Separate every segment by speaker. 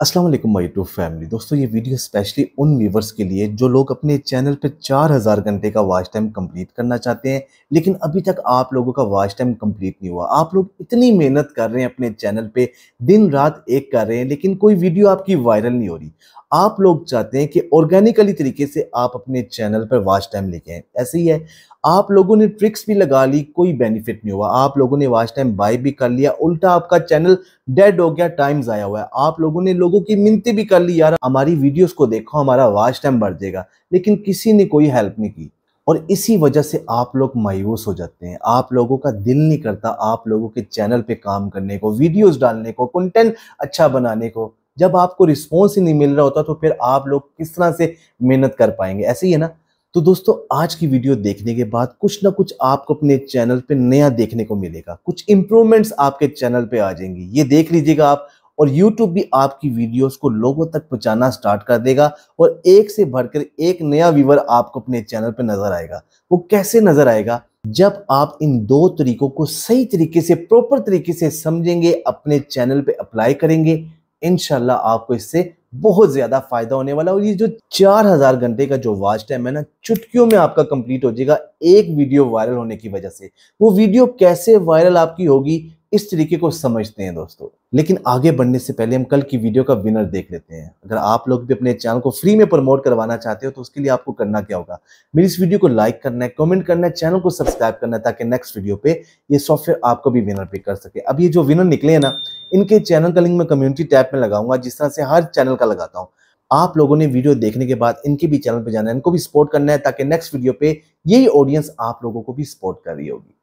Speaker 1: अस्सलाम वालेकुम my YouTube family दोस्तों ये वीडियो स्पेशली उन व्यूवर्स के लिए जो लोग अपने चैनल पर 4000 घंटे का वॉच टाइम कंप्लीट करना चाहते हैं लेकिन अभी तक आप लोगों का वॉच टाइम कंप्लीट नहीं हुआ आप लोग इतनी मेहनत कर रहे हैं अपने चैनल पे दिन रात एक कर रहे हैं लेकिन कोई वीडियो आपकी वायरल नहीं हो रही आप लोग चाहते हैं कि ऑर्गेनिकली तरीके से आप अपने चैनल पर वॉच टाइम लेके आए ऐसे ही है आप लोगों ने ट्रिक्स भी लगा ली कोई बेनिफिट नहीं हुआ आप लोगों ने वाच टाइम बाय भी कर लिया उल्टा आपका चैनल डेड हो गया टाइम जाया हुआ है आप लोगों ने लोगों की मिनती भी कर ली यार हमारी वीडियोस को देखो हमारा वाच टाइम बढ़ जाएगा लेकिन किसी ने कोई हेल्प नहीं की और इसी वजह से आप लोग मायूस हो जाते हैं आप लोगों का दिल नहीं करता आप लोगों के चैनल पर काम करने को वीडियोज डालने को कंटेंट अच्छा बनाने को जब आपको रिस्पॉन्स ही नहीं मिल रहा होता तो फिर आप लोग किस तरह से मेहनत कर पाएंगे ऐसे ही है ना तो दोस्तों आज की वीडियो देखने के बाद कुछ ना कुछ आपको अपने चैनल पे नया देखने को मिलेगा कुछ इंप्रूवमेंट्स आपके चैनल पे आ जाएंगी ये देख लीजिएगा आप और YouTube भी आपकी वीडियोस को लोगों तक पहुंचाना स्टार्ट कर देगा और एक से बढ़कर एक नया व्यूवर आपको अपने चैनल पर नजर आएगा वो कैसे नजर आएगा जब आप इन दो तरीकों को सही तरीके से प्रॉपर तरीके से समझेंगे अपने चैनल पे अप्लाई करेंगे इनशाला आपको इससे बहुत ज़्यादा फायदा होने वाला और ये जो चार हज़ार घंटे का जो वॉच टाइम है ना चुटकियों में आपका कंप्लीट हो जाएगा एक वीडियो वायरल होने की वजह से वो वीडियो कैसे वायरल आपकी होगी इस तरीके को समझते हैं दोस्तों लेकिन आगे बढ़ने से पहले हम कल की वीडियो का विनर देख लेते हैं अगर आप लोग भी अपने चैनल को फ्री में प्रमोट करवाना चाहते हो तो उसके लिए आपको करना क्या होगा मेरी इस वीडियो को लाइक करना है कमेंट करना है चैनल को सब्सक्राइब करना है ताकि नेक्स्ट वीडियो पे ये सॉफ्टवेयर आपको भी विनर पे कर सके अब ये जो विनर निकले हैं ना इनके चैनल का लिंक मैं कम्युनिटी टैब में लगाऊंगा जिस तरह से हर चैनल का लगाता हूँ आप लोगों ने वीडियो देखने के बाद इनके भी चैनल पर जाना है इनको भी सपोर्ट करना है ताकि नेक्स्ट वीडियो पे यही ऑडियंस आप लोगों को भी सपोर्ट कर रही होगी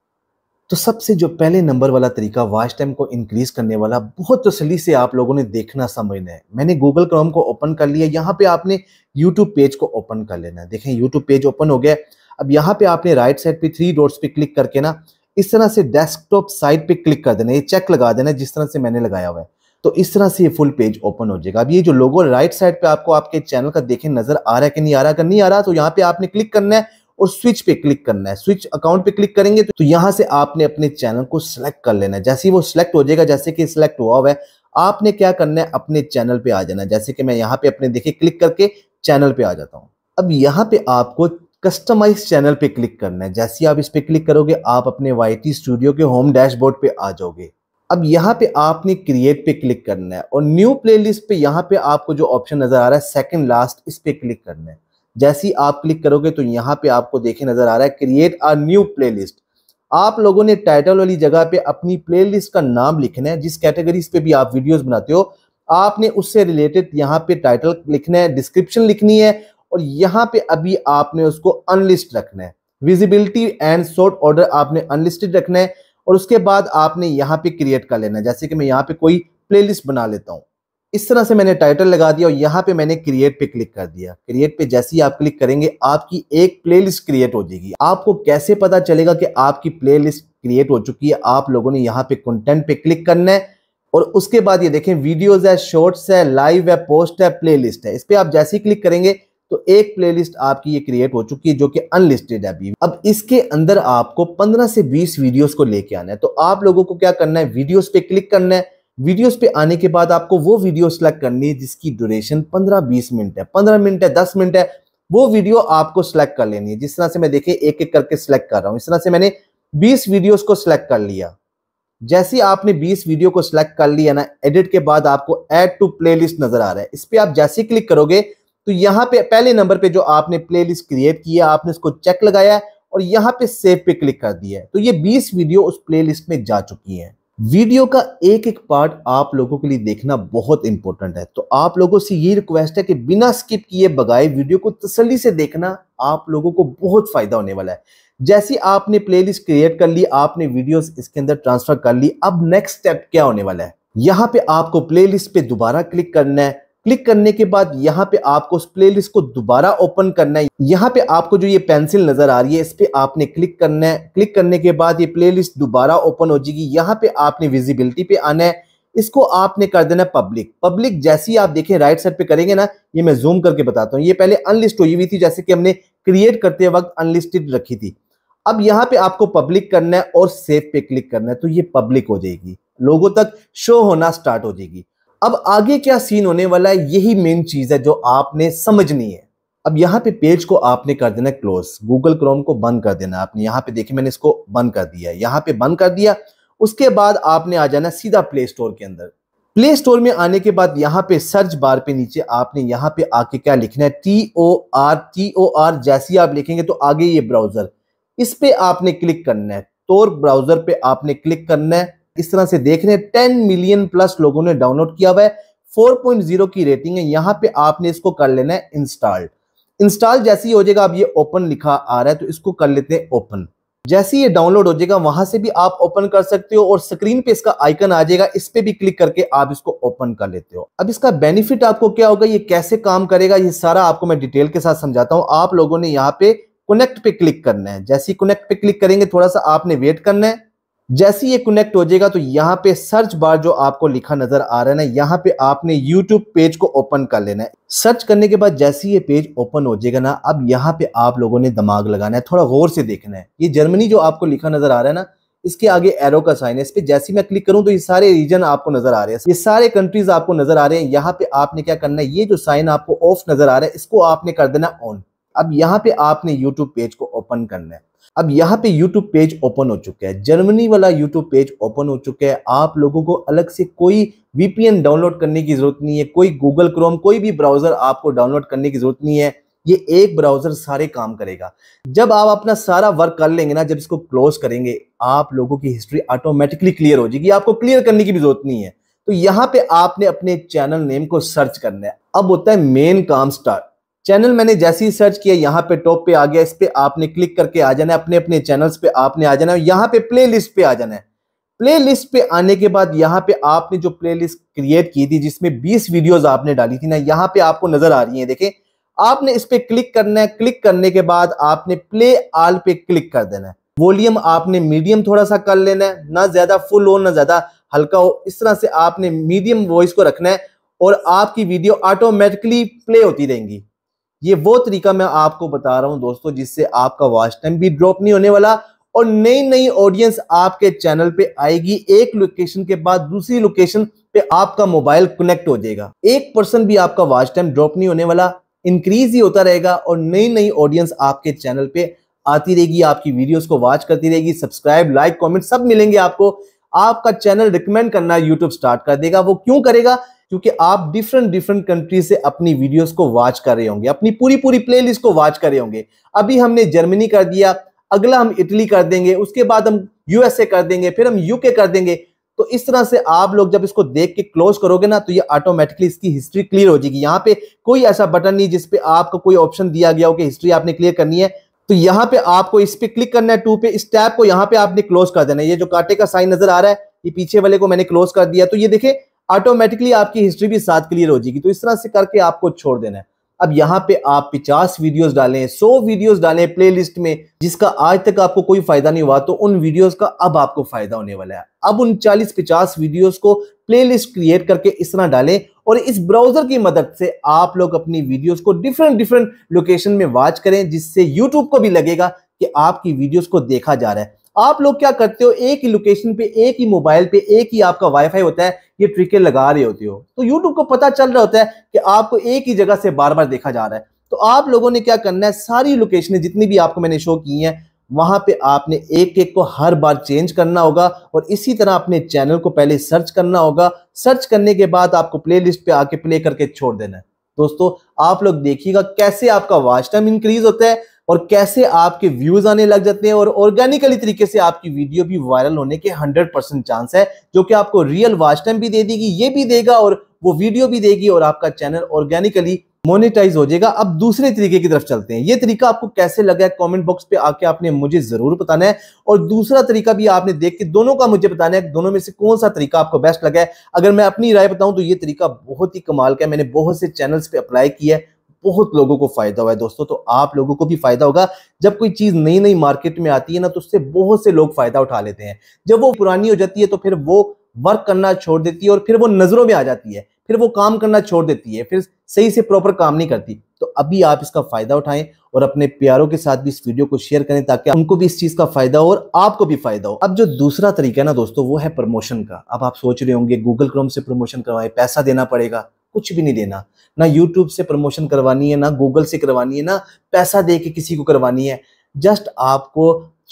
Speaker 1: तो सबसे जो पहले नंबर वाला तरीका वॉच टाइम को इंक्रीज करने वाला बहुत तसली से आप लोगों ने देखना समझना है मैंने गूगल क्रोम को ओपन कर लिया यहाँ पे आपने यूट्यूब पेज को ओपन कर लेना है देखें यूट्यूब पेज ओपन हो गया अब यहाँ पे आपने राइट साइड पे थ्री डॉट्स पे क्लिक करके ना इस तरह से डेस्कटॉप साइड पे क्लिक कर देना ये चेक लगा देना जिस तरह से मैंने लगाया हुआ है तो इस तरह से ये फुल पेज ओपन हो जाएगा अब ये जो लोगो राइट साइड पे आपको आपके चैनल का देखें नजर आ रहा है कि नहीं आ रहा अगर नहीं आ रहा तो यहाँ पे आपने क्लिक करना है और स्विच पे क्लिक करना है स्विच अकाउंट पे क्लिक करेंगे तो, तो यहाँ से आपने अपने चैनल को सिलेक्ट कर लेना है जैसे ही वो सिलेक्ट हो जाएगा जैसे कि सिलेक्ट हुआ हुआ है आपने क्या करना है अपने चैनल पे आ जाना जैसे कि मैं यहाँ पे अपने देखिए क्लिक करके चैनल पे आ जाता हूँ अब यहाँ पे आपको कस्टमाइज चैनल पे क्लिक करना है जैसे आप इस पर क्लिक करोगे आप अपने वाई स्टूडियो के होम डैशबोर्ड पे आ जाओगे अब यहाँ पे आपने क्रिएट पे क्लिक करना है और न्यू प्लेलिस्ट पे यहाँ पे आपको जो ऑप्शन नज़र आ रहा है सेकंड लास्ट इस पे क्लिक करना है जैसे ही आप क्लिक करोगे तो यहाँ पे आपको देखे नज़र आ रहा है क्रिएट आ न्यू प्ले आप लोगों ने टाइटल वाली जगह पे अपनी प्ले का नाम लिखना है जिस कैटेगरीज पे भी आप वीडियोज बनाते हो आपने उससे रिलेटेड यहाँ पे टाइटल लिखना है डिस्क्रिप्शन लिखनी है और यहाँ पे अभी आपने उसको अनलिस्ट रखना है विजिबिलिटी एंड शॉर्ट ऑर्डर आपने अनलिस्टेड रखना है और उसके बाद आपने यहाँ पे क्रिएट कर लेना है जैसे कि मैं यहाँ पे कोई प्लेलिस्ट बना लेता हूँ इस तरह से मैंने टाइटल लगा दिया और यहाँ पे मैंने क्रिएट पे क्लिक कर दिया क्रिएट पे जैसे ही आप क्लिक करेंगे आपकी एक प्लेलिस्ट क्रिएट हो जाएगी आपको कैसे पता चलेगा कि आपकी प्लेलिस्ट क्रिएट हो चुकी है आप लोगों ने यहाँ पे कंटेंट पे क्लिक करना है और उसके बाद ये देखें वीडियोज है शॉर्ट्स है लाइव है पोस्ट है प्लेलिस्ट है इस पर आप जैसे ही क्लिक करेंगे तो एक प्लेलिस्ट आपकी ये क्रिएट हो चुकी है जो कि अनलिस्टेड है अब इसके अंदर आपको 15 से 20 वीडियोस को लेके आना है तो आप लोगों को क्या करना है वीडियोस पे क्लिक करना है वीडियोस पे आने के बाद आपको वो वीडियो सेलेक्ट करनी है जिसकी ड्यूरेशन 15-20 मिनट है 15 मिनट है 10 मिनट है वो वीडियो आपको सिलेक्ट कर लेनी है जिस तरह से मैं देखे एक एक करके सिलेक्ट कर रहा हूँ इस तरह से मैंने बीस वीडियोज को सिलेक्ट कर लिया जैसे आपने बीस वीडियो को सिलेक्ट कर लिया ना एडिट के बाद आपको एड टू प्लेलिस्ट नजर आ रहा है इस पर आप जैसे क्लिक करोगे तो यहाँ पे पहले नंबर पे जो आपने प्लेलिस्ट क्रिएट किया आपने इसको चेक लगाया और यहाँ पे सेव पे क्लिक कर दिया है तो ये 20 वीडियो उस प्लेलिस्ट में जा चुकी हैं वीडियो का एक एक पार्ट आप लोगों के लिए देखना बहुत इंपॉर्टेंट है तो आप लोगों से ये रिक्वेस्ट है कि बिना स्किप किए बगाए वीडियो को तसली से देखना आप लोगों को बहुत फायदा होने वाला है जैसे आपने प्लेलिस्ट क्रिएट कर ली आपने वीडियोस इसके अंदर ट्रांसफर कर ली अब नेक्स्ट स्टेप क्या होने वाला है यहाँ पे आपको प्लेलिस्ट पे दोबारा क्लिक करना है क्लिक करने के बाद यहाँ पे आपको उस प्ले को दोबारा ओपन करना है यहाँ पे आपको जो ये पेंसिल नजर आ रही है इस पर आपने क्लिक करना है क्लिक करने के बाद ये प्ले दोबारा ओपन हो जाएगी यहाँ पे आपने विजिबिलिटी पे आना है इसको आपने कर देना पब्लिक पब्लिक जैसे ही आप देखें राइट साइड पे करेंगे ना ये मैं जूम करके बताता हूँ ये पहले अनलिस्ट हुई हुई थी जैसे कि हमने क्रिएट करते वक्त अनलिस्टेड रखी थी अब यहाँ पे आपको पब्लिक करना है और सेव पे क्लिक करना है तो ये पब्लिक हो जाएगी लोगों तक शो होना स्टार्ट हो जाएगी अब आगे क्या सीन होने वाला है यही मेन चीज है जो आपने समझनी है अब यहाँ पे पेज को आपने कर देना क्लोज गूगल क्रोम को बंद कर देना आपने यहाँ पे देखिए मैंने इसको बंद कर दिया यहाँ पे बंद कर दिया उसके बाद आपने आ जाना सीधा प्ले स्टोर के अंदर प्ले स्टोर में आने के बाद यहाँ पे सर्च बार पे नीचे आपने यहाँ पे आके क्या लिखना है T O R T O R जैसी आप लिखेंगे तो आगे ये ब्राउजर इस पे आपने क्लिक करना है तोर ब्राउजर पे आपने क्लिक करना है इस तरह से देख रहे हैं टेन मिलियन प्लस लोगों ने डाउनलोड किया हुआ है 4.0 की रेटिंग है यहां पे आपने इसको कर लेना है इंस्टॉल्ड इंस्टॉल जैसे ही हो जाएगा अब ये ओपन लिखा आ रहा है तो इसको कर लेते हैं ओपन जैसे ये डाउनलोड हो जाएगा वहां से भी आप ओपन कर सकते हो और स्क्रीन पे इसका आइकन आ जाएगा इस पे भी क्लिक करके आप इसको ओपन कर लेते हो अब इसका बेनिफिट आपको क्या होगा ये कैसे काम करेगा ये सारा आपको मैं डिटेल के साथ समझाता हूँ आप लोगों ने यहाँ पे कनेक्ट पे क्लिक करना है जैसे ही कनेक्ट पे क्लिक करेंगे थोड़ा सा आपने वेट करना है जैसे ये कनेक्ट हो जाएगा तो यहाँ पे सर्च बार जो आपको लिखा नजर आ रहा है ना यहाँ पे आपने यूट्यूब पेज को ओपन कर लेना है सर्च करने के बाद जैसे ये पेज ओपन हो जाएगा ना अब यहाँ पे आप लोगों ने दिमाग लगाना है थोड़ा गौर से देखना है ये जर्मनी जो आपको लिखा नजर आ रहा है ना इसके आगे एरो का साइन है इस पर जैसे मैं क्लिक करूं तो ये सारे रीजन आपको नजर आ रहे हैं ये सारे कंट्रीज आपको नजर आ रहे हैं यहाँ पे आपने क्या करना है ये जो साइन आपको ऑफ नजर आ रहा है इसको आपने कर देना ऑन अब यहाँ पे आपने यूट्यूब पेज को ओपन करना है अब यहाँ पे यूट्यूब पेज ओपन हो चुका है जर्मनी वाला यूट्यूब पेज ओपन हो चुका है आप लोगों को अलग से कोई वीपीएन डाउनलोड करने की जरूरत नहीं है कोई गूगल क्रोम कोई भी ब्राउजर आपको डाउनलोड करने की जरूरत नहीं है ये एक ब्राउजर सारे काम करेगा जब आप अपना सारा वर्क कर लेंगे ना जब इसको क्लोज करेंगे आप लोगों की हिस्ट्री ऑटोमेटिकली क्लियर हो जाएगी आपको क्लियर करने की भी जरूरत नहीं है तो यहाँ पे आपने अपने चैनल नेम को सर्च करना है अब होता है मेन काम स्टार्ट चैनल मैंने जैसे ही सर्च किया यहाँ पे टॉप पे आ गया इस पर आपने क्लिक करके आ जाना है अपने अपने चैनल्स पे आपने आ जाना है यहाँ पे प्ले लिस्ट पे आ जाना है प्ले लिस्ट पे आने के बाद यहाँ पे आपने जो प्ले लिस्ट क्रिएट की थी जिसमें 20 वीडियोस आपने डाली थी ना यहाँ पे आपको नजर आ रही है देखें आपने इस पे क्लिक करना है क्लिक करने के बाद आपने प्ले आल पे क्लिक कर देना है वॉल्यूम आपने मीडियम थोड़ा सा कर लेना है ना ज्यादा फुल हो ना ज्यादा हल्का हो इस तरह से आपने मीडियम वॉइस को रखना है और आपकी वीडियो ऑटोमेटिकली प्ले होती रहेंगी ये वो तरीका मैं आपको बता रहा हूं दोस्तों जिससे आपका वॉच टाइम भी ड्रॉप नहीं होने वाला और नई नई ऑडियंस आपके चैनल पे आएगी एक लोकेशन के बाद दूसरी लोकेशन पे आपका मोबाइल कनेक्ट हो जाएगा एक पर्सन भी आपका वॉच टाइम ड्रॉप नहीं होने वाला इंक्रीज ही होता रहेगा और नई नई ऑडियंस आपके चैनल पे आती रहेगी आपकी वीडियोस को वॉच करती रहेगी सब्सक्राइब लाइक कमेंट सब मिलेंगे आपको आपका चैनल रिकमेंड करना यूट्यूब स्टार्ट कर देगा वो क्यों करेगा क्योंकि आप डिफरेंट डिफरेंट कंट्री से अपनी वीडियोस को वॉच कर रहे होंगे अपनी पूरी पूरी प्लेलिस्ट को वॉच कर रहे होंगे अभी हमने जर्मनी कर दिया अगला हम इटली कर देंगे उसके बाद हम यूएसए कर देंगे फिर हम यूके कर देंगे तो इस तरह से आप लोग जब इसको देख के क्लोज करोगे ना तो ये ऑटोमेटिकली इसकी हिस्ट्री क्लियर हो जाएगी यहाँ पे कोई ऐसा बटन नहीं जिसपे आपको कोई ऑप्शन दिया गया हो कि हिस्ट्री आपने क्लियर करनी है तो यहाँ पे आपको इस पे क्लिक करना है टू पे इस टैब को यहाँ पे आपने क्लोज कर देना है ये जो कांटे का साइन नजर आ रहा है ये पीछे वाले को मैंने क्लोज कर दिया तो ये देखे ऑटोमेटिकली आपकी हिस्ट्री भी साथ क्लियर हो जाएगी तो इस तरह से करके आपको छोड़ देना है अब यहाँ पे आप 50 वीडियोस डालें 100 वीडियोस डालें प्लेलिस्ट में जिसका आज तक आपको कोई फायदा नहीं हुआ तो उन वीडियोस का अब आपको फायदा होने वाला है अब उन 40-50 वीडियोस को प्लेलिस्ट क्रिएट करके इस तरह डालें और इस ब्राउजर की मदद से आप लोग अपनी वीडियोस को डिफरेंट डिफरेंट लोकेशन में वॉच करें जिससे यूट्यूब को भी लगेगा कि आपकी वीडियोज को देखा जा रहा है आप लोग क्या करते हो एक ही लोकेशन पे एक ही मोबाइल पे एक ही आपका वाईफाई होता है ये ट्रिके लगा रहे होते हो तो यूट्यूब को पता चल रहा होता है कि आपको एक ही जगह से बार बार देखा जा रहा है तो आप लोगों ने क्या करना है सारी लोकेशनें जितनी भी आपको मैंने शो की हैं वहां पे आपने एक एक को हर बार चेंज करना होगा और इसी तरह अपने चैनल को पहले सर्च करना होगा सर्च करने के बाद आपको प्लेलिस्ट पे आके प्ले करके छोड़ देना है दोस्तों आप लोग देखिएगा कैसे आपका वाच टाइम इंक्रीज होता है और कैसे आपके व्यूज आने लग जाते हैं और ऑर्गेनिकली तरीके से आपकी वीडियो भी वायरल होने के 100 परसेंट चांस है जो कि आपको रियल वाच टाइम भी दे देगी ये भी देगा और वो वीडियो भी देगी और आपका चैनल ऑर्गेनिकली मोनेटाइज हो जाएगा अब दूसरे तरीके की तरफ चलते हैं ये तरीका आपको कैसे लगा है कमेंट बॉक्स पे आके आपने मुझे जरूर बताना है और दूसरा तरीका भी आपने देख के दोनों का मुझे बताना है दोनों में से कौन सा तरीका आपको बेस्ट लगा है अगर मैं अपनी राय बताऊं तो ये तरीका बहुत ही कमाल का है मैंने बहुत से चैनल्स पे अप्लाई किया है बहुत लोगों को फायदा हुआ है दोस्तों तो आप लोगों को भी फायदा होगा जब कोई चीज नई नई मार्केट में आती है ना तो उससे बहुत से लोग फायदा उठा लेते हैं जब वो पुरानी हो जाती है तो फिर वो वर्क करना छोड़ देती है और फिर वो नजरों में आ जाती है फिर वो काम करना छोड़ देती है फिर सही से प्रॉपर काम नहीं करती तो अभी आप इसका फायदा उठाएं और अपने प्यारों के साथ भी इस वीडियो को शेयर करें ताकि उनको भी इस चीज का फायदा हो और आपको भी फायदा हो अब जो दूसरा तरीका है ना दोस्तों वो है प्रमोशन का अब आप सोच रहे होंगे गूगल क्रोम से प्रमोशन करवाए पैसा देना पड़ेगा कुछ भी नहीं देना ना यूट्यूब से प्रमोशन करवानी है ना गूगल से करवानी है ना पैसा दे के किसी को करवानी है जस्ट आपको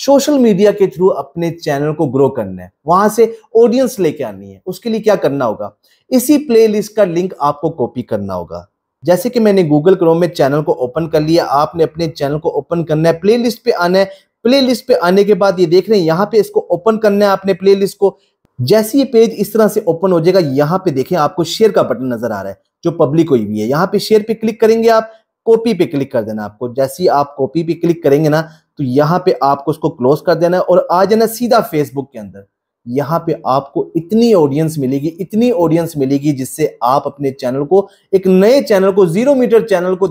Speaker 1: सोशल मीडिया के थ्रू अपने चैनल को ग्रो करना है वहां से ऑडियंस लेके आनी है उसके लिए क्या करना होगा इसी प्लेलिस्ट का लिंक आपको कॉपी करना होगा जैसे कि मैंने गूगल क्रोम में चैनल को ओपन कर लिया आपने अपने चैनल को ओपन करना है प्लेलिस्ट पे आना है प्लेलिस्ट पे आने के बाद ये देख रहे हैं यहाँ पे इसको ओपन करना है आपने प्लेलिस्ट को जैसे ये पेज इस तरह से ओपन हो जाएगा यहाँ पे देखें आपको शेयर का बटन नजर आ रहा है जो पब्लिक हुई हुई है यहाँ पे शेयर पे क्लिक करेंगे आप कॉपी पे क्लिक कर देना आपको जैसे ही आप कॉपी पे क्लिक करेंगे ना तो यहाँ पे आपको उसको क्लोज कर देना है और आ जाना सीधा फेसबुक के अंदर यहाँ पे आपको इतनी ऑडियंस मिलेगी इतनी ऑडियंस मिलेगी जिससे आप अपने चैनल को एक नए चैनल को जीरो मीटर चैनल को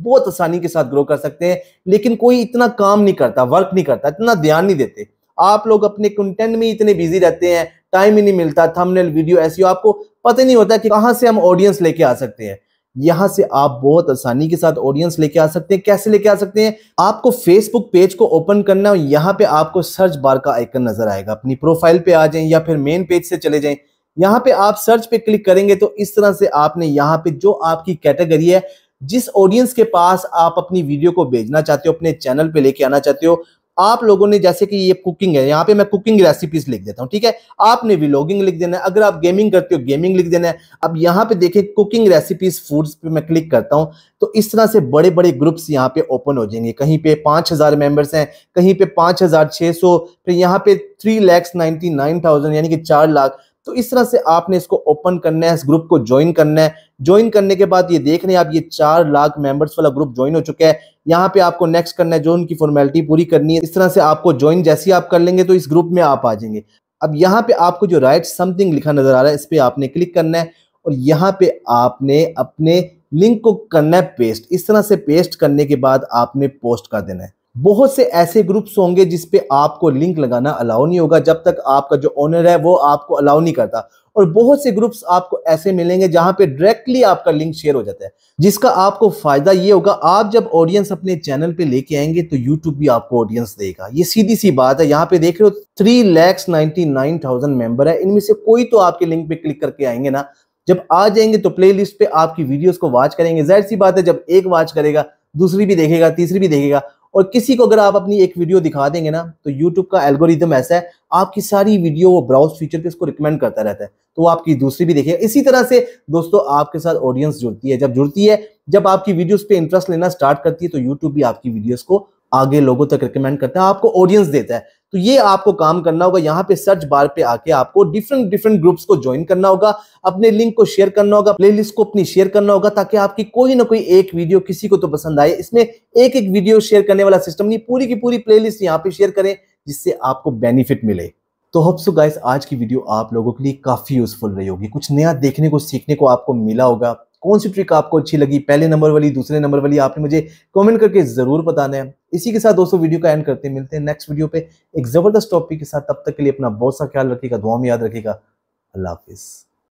Speaker 1: बहुत आसानी के साथ ग्रो कर सकते हैं लेकिन कोई इतना काम नहीं करता वर्क नहीं करता इतना ध्यान नहीं देते आप लोग अपने कंटेंट में इतने बिजी रहते हैं टाइम ही नहीं मिलता थंबनेल वीडियो ऐसी आपको पता नहीं होता कि कहां से हम ऑडियंस लेके आ सकते हैं यहां से आप बहुत आसानी के साथ ऑडियंस लेके आ सकते हैं कैसे लेके आ सकते हैं आपको फेसबुक पेज को ओपन करना है यहां पे आपको सर्च बार का आइकन नजर आएगा अपनी प्रोफाइल पे आ जाएं या फिर मेन पेज से चले जाएं यहां पे आप सर्च पे क्लिक करेंगे तो इस तरह से आपने यहां पे जो आपकी कैटेगरी है जिस ऑडियंस के पास आप अपनी वीडियो को भेजना चाहते हो अपने चैनल पे लेके आना चाहते हो आप लोगों ने जैसे कि ये कुकिंग है यहाँ पे मैं कुकिंग रेसिपीज लिख देता हूँ ठीक है आपने व्लॉगिंग लिख देना है अगर आप गेमिंग करते हो गेमिंग लिख देना है अब यहाँ पे देखिए कुकिंग रेसिपीज फूड्स पे मैं क्लिक करता हूँ तो इस तरह से बड़े बड़े ग्रुप्स यहाँ पे ओपन हो जाएंगे कहीं पे पाँच हज़ार मेंबर्स हैं कहीं पे पाँच हज़ार छह सौ फिर यहाँ पे three lakhs ninety nine thousand यानी कि चार लाख तो इस तरह से आपने इसको ओपन करना है इस ग्रुप को ज्वाइन करना है ज्वाइन करने के बाद ये देख रहे हैं आप ये चार लाख मेंबर्स वाला ग्रुप ज्वाइन हो चुका है यहाँ पे आपको नेक्स्ट करना है जो उनकी फॉर्मेलिटी पूरी करनी है इस तरह से आपको ज्वाइन जैसे आप कर लेंगे तो इस ग्रुप में आप आ जाएंगे अब यहाँ पे आपको जो राइट समथिंग लिखा नजर आ रहा है इस पर आपने क्लिक करना है और यहाँ पे आपने अपने लिंक को करना है पेस्ट इस तरह से पेस्ट करने के बाद आपने पोस्ट कर देना है बहुत से ऐसे ग्रुप्स होंगे जिस पे आपको लिंक लगाना अलाउ नहीं होगा जब तक आपका जो ओनर है वो आपको अलाउ नहीं करता और बहुत से ग्रुप्स आपको ऐसे मिलेंगे जहां पे डायरेक्टली आपका लिंक शेयर हो जाता है जिसका आपको फायदा ये होगा आप जब ऑडियंस अपने चैनल पे लेके आएंगे तो यूट्यूब भी आपको ऑडियंस देगा ये सीधी सी बात है यहाँ पे देख रहे हो three lakhs ninety nine thousand member है इनमें से कोई तो आपके लिंक पे क्लिक करके आएंगे ना जब आ जाएंगे तो प्ले पे आपकी वीडियोज को वॉच करेंगे जाहिर सी बात है जब एक वॉच करेगा दूसरी भी देखेगा तीसरी भी देखेगा और किसी को अगर आप अपनी एक वीडियो दिखा देंगे ना तो यूट्यूब का एल्गोरिदम ऐसा है आपकी सारी वीडियो वो ब्राउज फीचर पे उसको रिकमेंड करता रहता है तो वो आपकी दूसरी भी देखेगा इसी तरह से दोस्तों आपके साथ ऑडियंस जुड़ती है जब जुड़ती है जब आपकी वीडियोस पे इंटरेस्ट लेना स्टार्ट करती है तो यूट्यूब भी आपकी वीडियोज को आगे लोगों तक रिकमेंड करता है आपको ऑडियंस देता है तो ये आपको काम करना होगा यहाँ पे सर्च बार पे आके आपको डिफरेंट डिफरेंट ग्रुप्स को ज्वाइन करना होगा अपने लिंक को शेयर करना होगा प्लेलिस्ट को अपनी शेयर करना होगा ताकि आपकी कोई ना कोई एक वीडियो किसी को तो पसंद आए इसमें एक एक वीडियो शेयर करने वाला सिस्टम नहीं पूरी की पूरी लिस्ट यहाँ पे शेयर करें जिससे आपको बेनिफिट मिले तो होप सो गाइस आज की वीडियो आप लोगों के लिए काफी यूजफुल रही होगी कुछ नया देखने को सीखने को आपको मिला होगा कौन सी ट्रिक आपको अच्छी लगी पहले नंबर वाली दूसरे नंबर वाली आपने मुझे कमेंट करके ज़रूर बताना है इसी के साथ दोस्तों वीडियो का एंड करते हैं मिलते हैं नेक्स्ट वीडियो पे एक ज़बरदस्त टॉपिक के साथ तब तक के लिए अपना बहुत सा ख्याल रखेगा दुआ में याद रखेगा अल्लाह हाफिज़